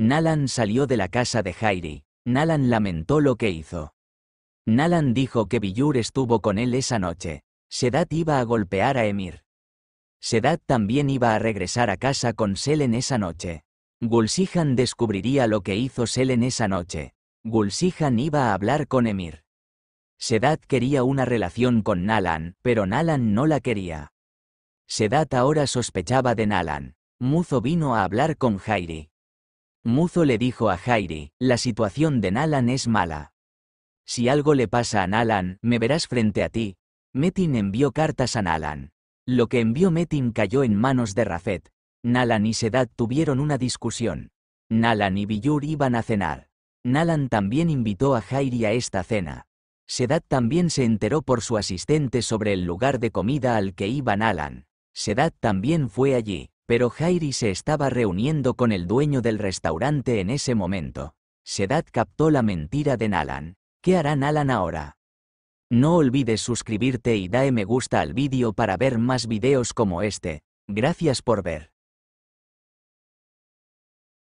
Nalan salió de la casa de Jairi. Nalan lamentó lo que hizo. Nalan dijo que Billur estuvo con él esa noche. Sedat iba a golpear a Emir. Sedat también iba a regresar a casa con Selen esa noche. Gulsihan descubriría lo que hizo Selen esa noche. Gulsihan iba a hablar con Emir. Sedat quería una relación con Nalan, pero Nalan no la quería. Sedat ahora sospechaba de Nalan. Muzo vino a hablar con Jairi. Muzo le dijo a Jairi, la situación de Nalan es mala. Si algo le pasa a Nalan, me verás frente a ti. Metin envió cartas a Nalan. Lo que envió Metin cayó en manos de Rafet. Nalan y Sedat tuvieron una discusión. Nalan y Billur iban a cenar. Nalan también invitó a Jairi a esta cena. Sedat también se enteró por su asistente sobre el lugar de comida al que iba Nalan. Sedat también fue allí. Pero Jairi se estaba reuniendo con el dueño del restaurante en ese momento. Sedat captó la mentira de Nalan. ¿Qué hará Nalan ahora? No olvides suscribirte y dae me gusta al vídeo para ver más videos como este. Gracias por ver.